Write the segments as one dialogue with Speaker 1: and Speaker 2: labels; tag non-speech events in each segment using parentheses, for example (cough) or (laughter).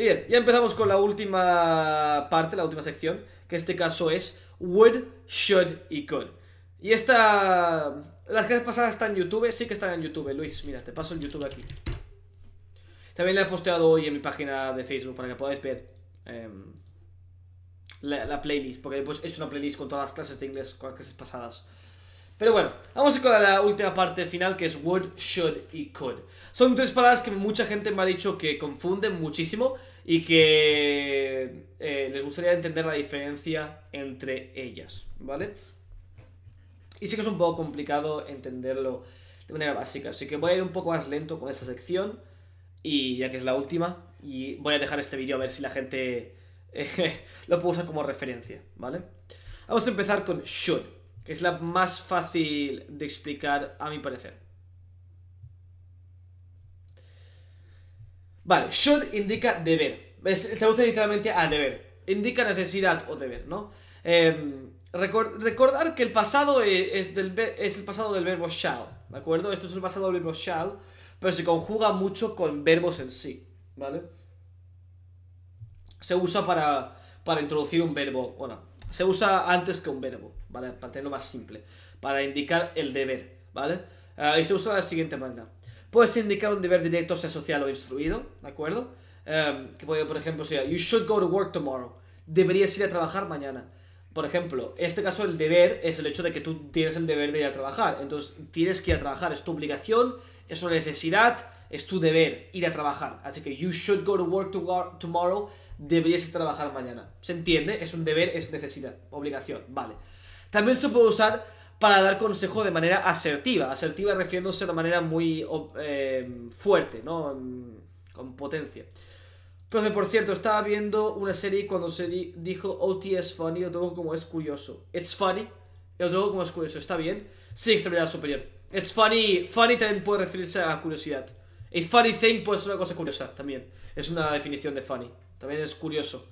Speaker 1: bien, ya empezamos con la última parte, la última sección, que en este caso es Would, Should y Could. Y esta... Las clases pasadas están en YouTube, sí que están en YouTube, Luis, mira, te paso el YouTube aquí. También la he posteado hoy en mi página de Facebook para que podáis ver em, la, la, playlist, porque pues, he hecho una playlist con todas las clases de inglés, con las clases pasadas. Pero bueno, vamos a con la última parte final que es would, should y could. Son tres palabras que mucha gente me ha dicho que confunden muchísimo y que eh, les gustaría entender la diferencia entre ellas, ¿vale? Y sí que es un poco complicado entenderlo de manera básica, así que voy a ir un poco más lento con esta sección y ya que es la última, y voy a dejar este vídeo a ver si la gente (laughs) eh, lo puede usar como referencia, ¿vale? Vamos a empezar con should que es la más fácil de explicar a mi parecer. Vale, should indica deber. Es, traduce literalmente a deber. Indica necesidad o deber, ¿no? Em, recordar que el pasado e-, es, el pasado del verbo shall, ¿de acuerdo? Esto es el pasado del verbo shall, pero se conjuga mucho con verbos en sí, ¿vale? Se usa para, para introducir un verbo, bueno, se usa antes que un verbo. ¿vale? Para tenerlo más simple, para indicar el deber, ¿vale? Ah, y se usa de la siguiente manera. Puedes indicar un deber directo, sea social o instruido, ¿de acuerdo? Em, que puede, por ejemplo, sea, you should go to work tomorrow. Deberías ir a trabajar mañana. Por ejemplo, en este caso el deber es el hecho de que tú tienes el deber de ir a trabajar. Entonces tienes que ir a trabajar, es tu obligación, es una necesidad, es tu deber ir a trabajar. Así que you should go to work tomorrow, deberías ir a trabajar mañana. ¿Se entiende? Es un deber, es necesidad, obligación. Vale. También se puede usar para dar consejo de manera asertiva, asertiva refiriéndose de manera muy eh, fuerte, ¿no? Con potencia. Entonces, por cierto, estaba viendo una serie cuando se dijo OT oh, es funny, lo tengo como es curioso. It's funny, lo tengo como es curioso, está bien. Sí, extremidad superior. It's funny, funny también puede referirse a curiosidad. A funny thing puede ser una cosa curiosa también. Es una definición de funny. También es curioso.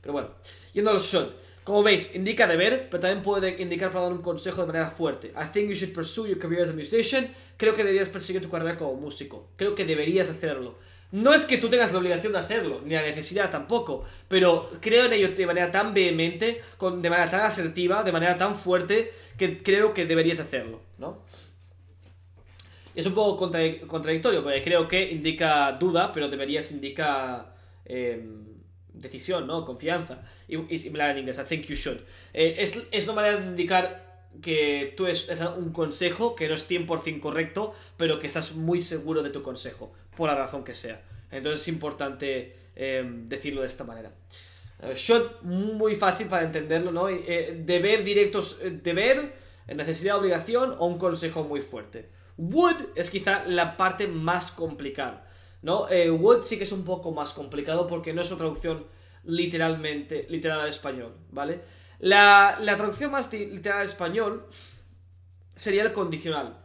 Speaker 1: Pero bueno, yendo a los shots. Como veis, indica deber, pero también puede indicar para dar un consejo de manera fuerte. I think you should pursue your career as a musician. Creo que deberías perseguir tu carrera como músico. Creo que deberías hacerlo. No es que tú tengas la obligación de hacerlo, ni la necesidad tampoco, pero creo en ello de manera tan vehemente, con, de manera tan asertiva, de manera tan fuerte, que creo que deberías hacerlo, ¿no? Es un poco contradictorio, porque creo que indica duda, pero deberías indica... Eh, decisión, ¿no? Confianza. Y, similar en inglés, I think you should. Eh, es, una manera de indicar que tú es, un consejo que no es 100% correcto, pero que estás muy seguro de tu consejo, por la razón que sea. Entonces es importante em, decirlo de esta manera. Shot should, muy fácil para entenderlo, ¿no? Eh, deber directos, eh, deber, necesidad, obligación o un consejo muy fuerte. Would es quizá la parte más complicada. ¿no? Eh, sí que es un poco más complicado porque no es una traducción literalmente, literal al español, ¿vale? La, traducción más literal al español sería el condicional.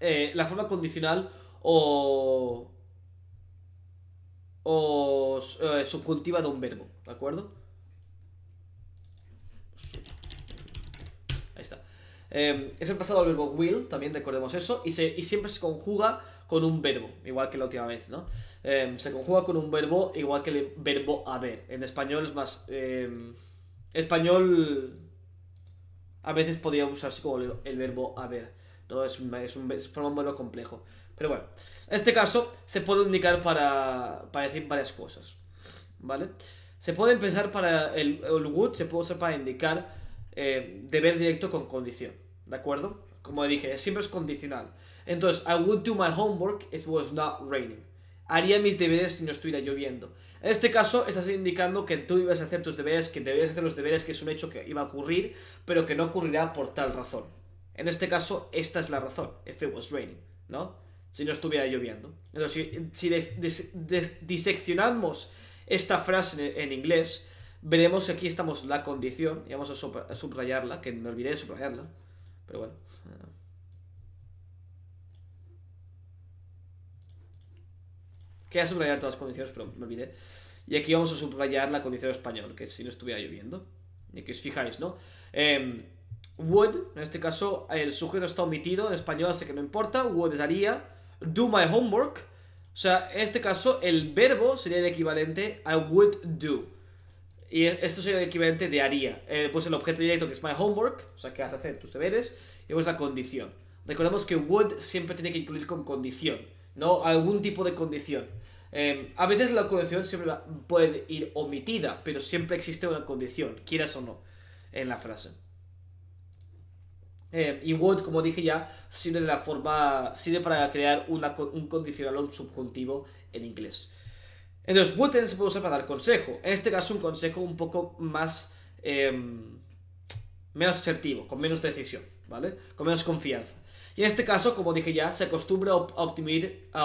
Speaker 1: Eh, la forma condicional o... o eh, subjuntiva de un verbo, ¿de acuerdo? Ahí está. Eh, es el pasado del verbo will, también recordemos eso, y, y siempre se conjuga con un verbo, igual que la última vez, ¿no? Em, se conjuga con un verbo igual que el verbo haber. En español es más... Em, español a veces podría usarse como el, verbo haber, ¿no? Es un, es complejo. Pero bueno, en este caso se puede indicar para, para decir varias cosas, ¿vale? Se puede empezar para el, el would, se puede usar para indicar eh, deber directo con condición, ¿de acuerdo? Como dije, siempre es condicional. Entonces, I would do my homework if it was not raining. Haría mis deberes si no estuviera lloviendo. En este caso, estás indicando que tú ibas a hacer tus deberes, que debías hacer los deberes, que es un hecho que iba a ocurrir, pero que no ocurrirá por tal razón. En este caso, esta es la razón, if it was raining, ¿no? Si no estuviera lloviendo. Entonces, si, diseccionamos esta frase en, inglés, veremos que aquí estamos la condición, y vamos a, a subrayarla, que me olvidé de subrayarla, pero bueno. Queda subrayar todas las condiciones, pero me olvidé. Y aquí vamos a subrayar la condición español, que si no estuviera lloviendo. Y que os fijáis, ¿no? Em, would, en este caso, el sujeto está omitido en español, así que no importa. Would es haría do my homework. O sea, en este caso, el verbo sería el equivalente a would do. Y esto sería el equivalente de haría. Eh, pues el objeto directo que es my homework, o sea, que vas a hacer tus deberes y vemos la condición. Recordemos que would siempre tiene que incluir con condición, ¿no? Algún tipo de condición. Em, a veces la condición siempre puede ir omitida, pero siempre existe una condición, quieras o no, en la frase. Em, y would, como dije ya, sirve de la forma. sirve para crear un condicional o un subjuntivo en inglés. Entonces, would se puede usar para dar consejo. En este caso, un consejo un poco más. Em, menos asertivo, con menos decisión. ¿vale? Con menos confianza. Y en este caso, como dije ya, se acostumbra a,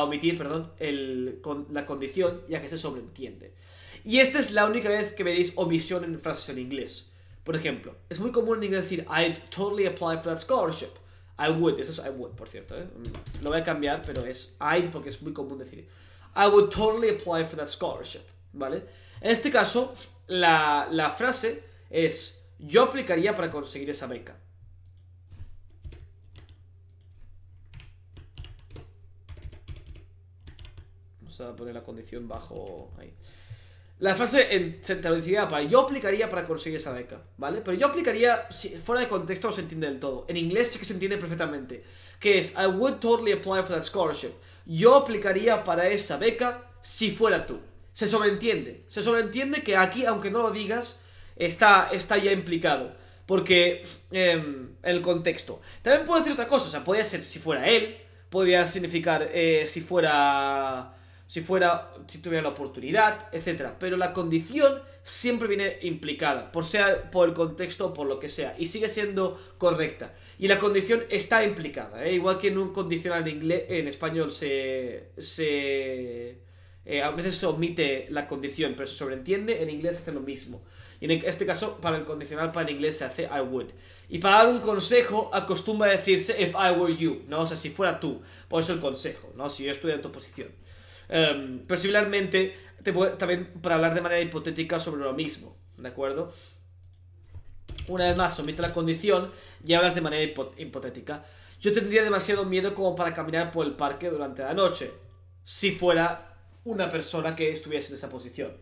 Speaker 1: omitir perdón, el, con, la condición ya que se sobreentiende. Y esta es la única vez que veis omisión en frases en inglés. Por ejemplo, es muy común en inglés decir I'd totally apply for that scholarship. I would, eso es I would, por cierto, ¿eh? lo voy a cambiar, pero es I'd porque es muy común decir I would totally apply for that scholarship, ¿vale? En este caso, la frase es yo aplicaría para conseguir esa beca. Vamos a poner la condición bajo ahí. La frase en traduciría para yo aplicaría para conseguir esa beca, ¿vale? Pero yo aplicaría, fuera de contexto no se entiende del todo. En inglés sí que se entiende perfectamente. Que es, I would totally apply for that scholarship. Yo aplicaría para esa beca si fuera tú. Se sobreentiende. Se sobreentiende que aquí, aunque no lo digas, está, está ya implicado. Porque em, el contexto. También puedo decir otra cosa. O sea, podría ser si fuera él. Podría significar eh, si fuera si fuera, si tuviera la oportunidad, etc. Pero la condición siempre viene implicada, por sea por el contexto o por lo que sea, y sigue siendo correcta. Y la condición está implicada, ¿eh? igual que en un condicional en inglés, en español se eh, a veces se omite la condición, pero se sobreentiende, en inglés hace lo mismo. Y en este caso, para el condicional para el inglés se hace I would. Y para dar un consejo, acostumbra decirse if I were you, ¿no? O sea, si fuera tú. Por eso el consejo, ¿no? Si yo estuviera en tu posición. Em, posiblemente pero te también para hablar de manera hipotética sobre lo mismo, ¿de acuerdo? Una vez más, somete la condición y hablas de manera hipotética. Yo tendría demasiado miedo como para caminar por el parque durante la noche, si fuera una persona que estuviese en esa posición.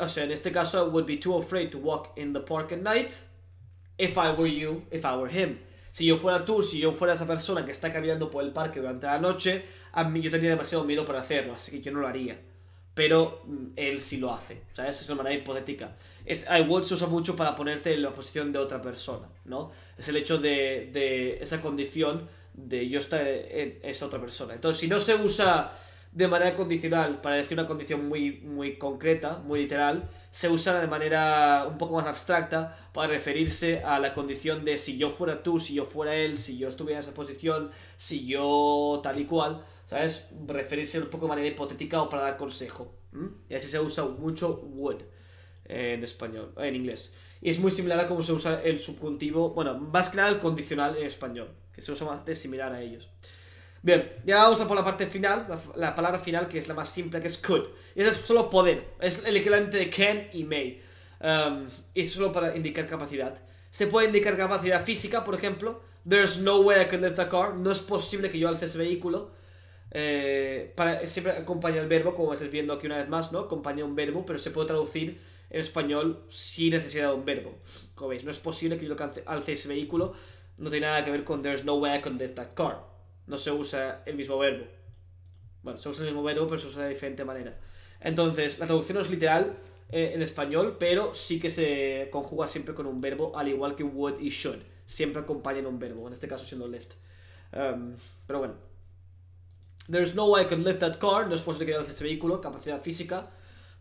Speaker 1: o sea, en este caso, I would be too afraid to walk in the park at night if I were you, if I were him. Si yo fuera tú, si yo fuera esa persona que está caminando por el parque durante la noche, a mí yo tendría demasiado miedo para hacerlo, así que yo no lo haría. Pero mm, él sí lo hace, ¿sabes? Es una manera hipotética. Es, ah, I se usa mucho para ponerte en la posición de otra persona, ¿no? Es el hecho de, de esa condición de yo estar en esa otra persona. Entonces, si no se usa de manera condicional, para decir una condición muy, muy concreta, muy literal, se usa de manera un poco más abstracta para referirse a la condición de si yo fuera tú, si yo fuera él, si yo estuviera en esa posición, si yo tal y cual, ¿sabes? Referirse un poco de manera hipotética o para dar consejo. Y así se usa mucho would eh, en español, en inglés. Y es muy similar a cómo se usa el subjuntivo, bueno, más que nada el condicional en español, que se usa bastante similar a ellos. Bien, ya vamos a por la parte final, la, palabra final que es la más simple, que es could. Y eso es solo poder, es el equivalente de can y may. Um, y es solo para indicar capacidad. Se puede indicar capacidad física, por ejemplo. There's no way I can lift a car. No es posible que yo alce ese vehículo. Eh, para, siempre acompaña el verbo, como estáis viendo aquí una vez más, ¿no? Acompaña un verbo, pero se puede traducir en español sin necesidad de un verbo. Como veis, no es posible que yo alce ese vehículo. No tiene nada que ver con there's no way I can lift a car no se usa el mismo verbo. Bueno, se usa el mismo verbo, pero se usa de diferente manera. Entonces, la traducción no es literal eh, en español, pero sí que se conjuga siempre con un verbo, al igual que would y should. Siempre acompañan un verbo, en este caso siendo lift. Em, pero bueno. There's no way I could lift that car, no es posible que yo ese vehículo, capacidad física.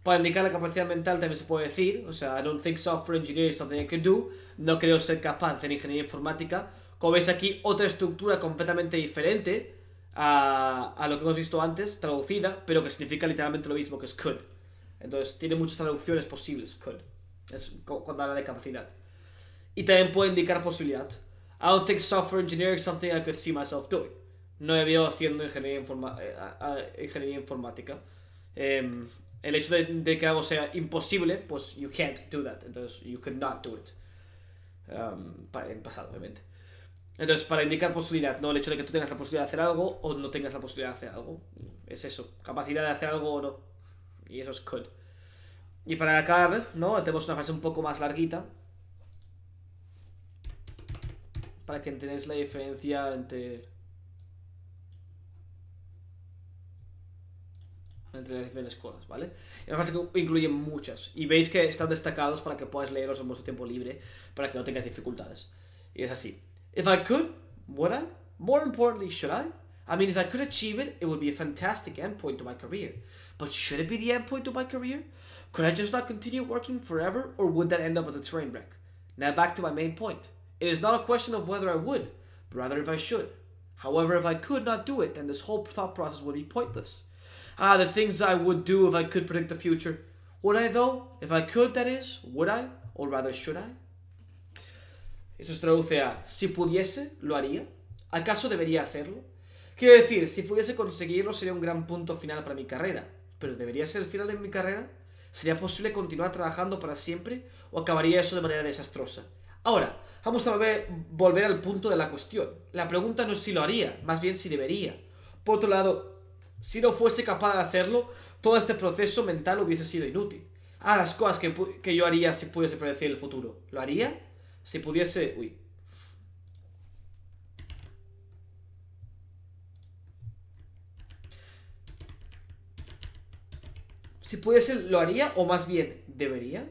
Speaker 1: Para indicar la capacidad mental también se puede decir, o sea, I don't think software engineering is something I can do, no creo ser capaz de ingeniería informática, como veis aquí, otra estructura completamente diferente a, lo que hemos visto antes, traducida, pero que significa literalmente lo mismo, que es could. Entonces, tiene muchas traducciones posibles, could. Es cuando habla de capacidad. Y también puede indicar posibilidad. I don't think software engineering is something I could see myself doing. No he haciendo ingeniería, eh, ingeniería informática. Em, el hecho de, que algo sea imposible, pues you can't do that. Entonces, you could not do it. Um, en pasado, obviamente. Entonces, para indicar posibilidad, no el hecho de que tú tengas la posibilidad de hacer algo o no tengas la posibilidad de hacer algo. Es eso, capacidad de hacer algo o no. Y eso es could. Y para acá, ¿no? Tenemos una frase un poco más larguita. Para que entendáis la diferencia entre... Entre las diferentes cosas, ¿vale? Es una frase que incluye muchas. Y veis que están destacados para que puedas leerlos en vuestro tiempo libre, para que no tengas dificultades. Y es así. If I could, would I? More importantly, should I? I mean, if I could achieve it, it would be a fantastic endpoint to my career. But should it be the endpoint to my career? Could I just not continue working forever, or would that end up as a train wreck? Now back to my main point. It is not a question of whether I would, but rather if I should. However, if I could not do it, then this whole thought process would be pointless. Ah, the things I would do if I could predict the future. Would I though? If I could, that is, would I? Or rather, should I? Eso se traduce a, si pudiese, lo haría. ¿Acaso debería hacerlo? Quiero decir, si pudiese conseguirlo sería un gran punto final para mi carrera. ¿Pero debería ser el final de mi carrera? ¿Sería posible continuar trabajando para siempre o acabaría eso de manera desastrosa? Ahora, vamos a volver, al punto de la cuestión. La pregunta no es si lo haría, más bien si debería. Por otro lado, si no fuese capaz de hacerlo, todo este proceso mental hubiese sido inútil. Ah, las cosas que yo haría si pudiese predecir el futuro. ¿Lo haría? Si pudiese... Uy. Si pudiese, lo haría, o más bien, debería.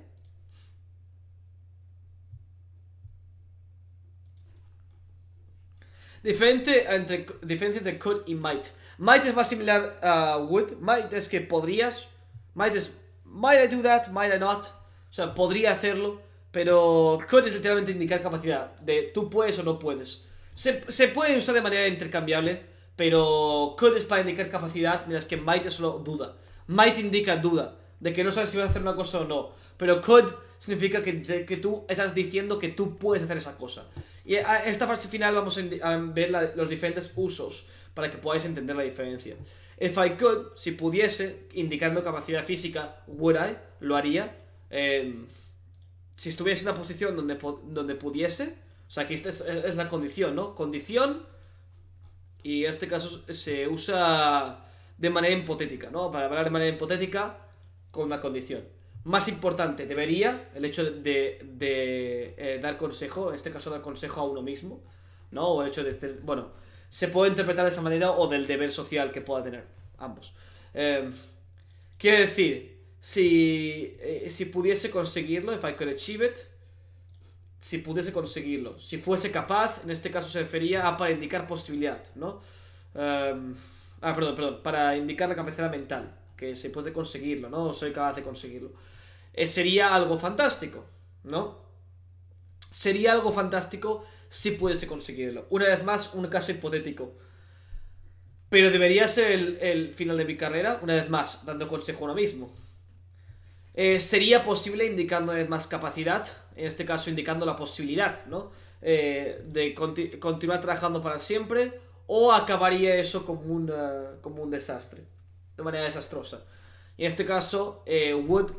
Speaker 1: Diferente entre, diferencia could y might. Might es más similar a would. Might es que podrías. Might es might I do that, might I not. O sea, podría hacerlo. Pero could es literalmente indicar capacidad, de tú puedes o no puedes. Se, se puede usar de manera intercambiable, pero could es para indicar capacidad, mientras que might es solo duda. Might indica duda, de que no sabes si vas a hacer una cosa o no. Pero could significa que, que tú estás diciendo que tú puedes hacer esa cosa. Y a esta fase final vamos a, ver los diferentes usos para que podáis entender la diferencia. If I could, si pudiese, indicando capacidad física, would I, lo haría. Eh, si estuviese en una posición donde, donde pudiese, o sea, aquí esta es, la condición, ¿no? Condición, y en este caso se usa de manera hipotética, ¿no? Para hablar de manera hipotética con una condición. Más importante, debería el hecho de, eh, dar consejo, en este caso dar consejo a uno mismo, ¿no? O el hecho de, bueno, se puede interpretar de esa manera o del deber social que pueda tener, ambos. Eh, quiere decir, eh, si, pudiese conseguirlo, if I could achieve si pudiese conseguirlo, si fuese capaz, en este caso se refería a para indicar posibilidad, ¿no? Em, ah, perdón, perdón, para indicar la capacidad mental, que se puede conseguirlo, ¿no? soy capaz de conseguirlo. Eh, sería algo fantástico, ¿no? Sería algo fantástico si pudiese conseguirlo. Una vez más, un caso hipotético. Pero debería ser el, el final de mi carrera, una vez más, dando consejo a uno mismo. Eh, sería posible indicando más capacidad, en este caso indicando la posibilidad, ¿no? Eh, de continuar trabajando para siempre o acabaría eso como un, eh, como un desastre, de manera desastrosa. En este caso, Wood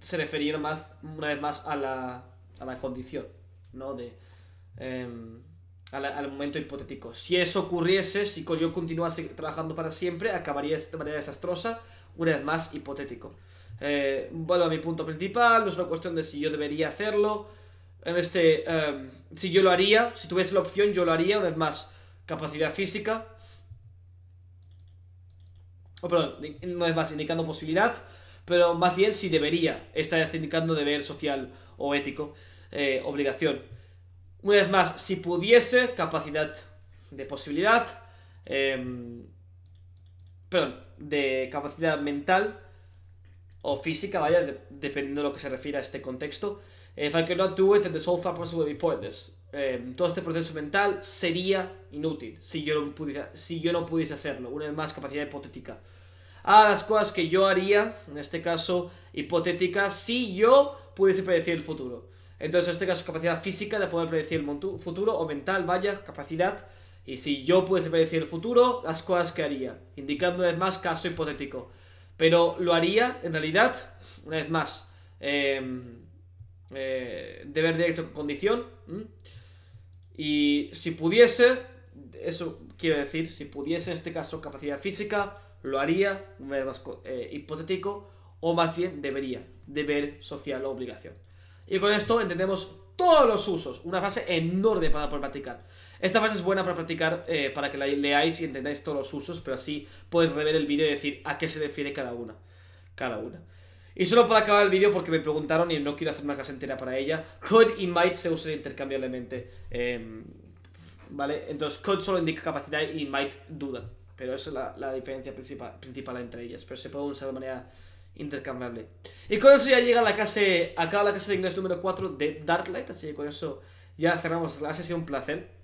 Speaker 1: se refería más, una vez más a la, a la condición, ¿no? De, em, al momento hipotético. Si eso ocurriese, si yo continuase trabajando para siempre, acabaría de manera desastrosa, una vez más hipotético eh, vuelvo a mi punto principal, no es una cuestión de si yo debería hacerlo, en este, em, si yo lo haría, si tuviese la opción yo lo haría, una vez más, capacidad física, perdón, no es más, indicando posibilidad, pero más bien si debería, estar indicando deber social o ético, eh, obligación. Una vez más, si pudiese, capacidad de posibilidad, em, perdón, de capacidad mental, o física, vaya, dependiendo de lo que se refiere a este contexto. If I could do it, then this whole todo este proceso mental sería inútil si yo, no pudiera, si yo no pudiese hacerlo. Una vez más, capacidad hipotética. Ah, las cosas que yo haría, en este caso hipotética, si yo pudiese predecir el futuro. Entonces, en este caso, capacidad física de poder predecir el futuro o mental, vaya, capacidad. Y si yo pudiese predecir el futuro, las cosas que haría. Indicando, una vez más, caso hipotético. Pero lo haría, en realidad, una vez más, em, eh, deber directo con condición. Y si pudiese, eso quiero decir, si pudiese en este caso capacidad física, lo haría, una vez más eh, hipotético, o más bien debería, deber social o obligación. Y con esto entendemos todos los usos, una frase enorme para poder practicar. Esta frase es buena para practicar, eh, para que la leáis y entendáis todos los usos, pero así puedes rever el vídeo y decir a qué se refiere cada una. Cada una. Y solo para acabar el vídeo, porque me preguntaron y no quiero hacer una casa entera para ella, could y might se usan intercambiablemente. Em, ¿Vale? Entonces, could solo indica capacidad y might duda. Pero esa es la, la diferencia principal, principal, entre ellas. Pero se puede usar de manera intercambiable. Y con eso ya llega la clase, acaba la clase de inglés número 4 de Darklight. Así que con eso ya cerramos la clase. Ha sido un placer.